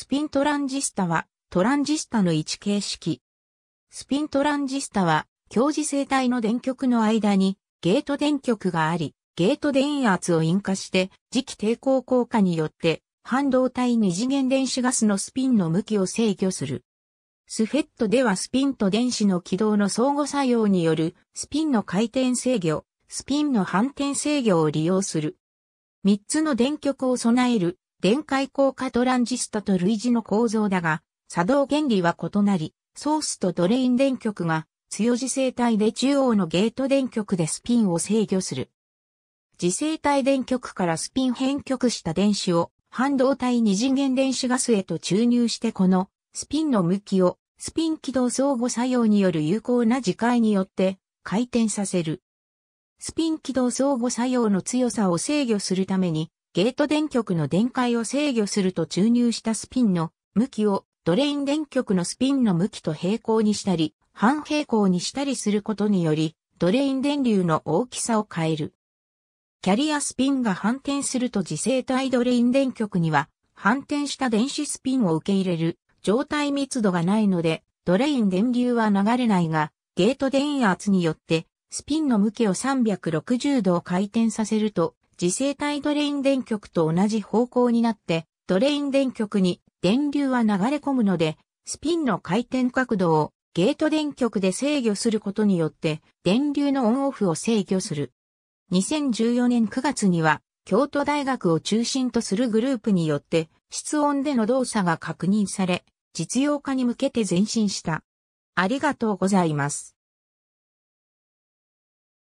スピントランジスタは、トランジスタの位置形式。スピントランジスタは、強磁性体の電極の間に、ゲート電極があり、ゲート電圧を引火して、磁気抵抗効果によって、半導体二次元電子ガスのスピンの向きを制御する。スフェットではスピンと電子の軌道の相互作用による、スピンの回転制御、スピンの反転制御を利用する。三つの電極を備える電解効果トランジスタと類似の構造だが、作動原理は異なり、ソースとドレイン電極が強磁性体で中央のゲート電極でスピンを制御する。磁性体電極からスピン変極した電子を半導体二次元電子ガスへと注入してこのスピンの向きをスピン軌道相互作用による有効な磁界によって回転させる。スピン軌道相互作用の強さを制御するためにゲート電極の電解を制御すると注入したスピンの向きをドレイン電極のスピンの向きと平行にしたり、半平行にしたりすることにより、ドレイン電流の大きさを変える。キャリアスピンが反転すると次性体ドレイン電極には、反転した電子スピンを受け入れる状態密度がないので、ドレイン電流は流れないが、ゲート電圧によって、スピンの向きを360度回転させると、磁性体ドレイン電極と同じ方向になって、ドレイン電極に電流は流れ込むので、スピンの回転角度をゲート電極で制御することによって、電流のオンオフを制御する。2014年9月には、京都大学を中心とするグループによって、室温での動作が確認され、実用化に向けて前進した。ありがとうございます。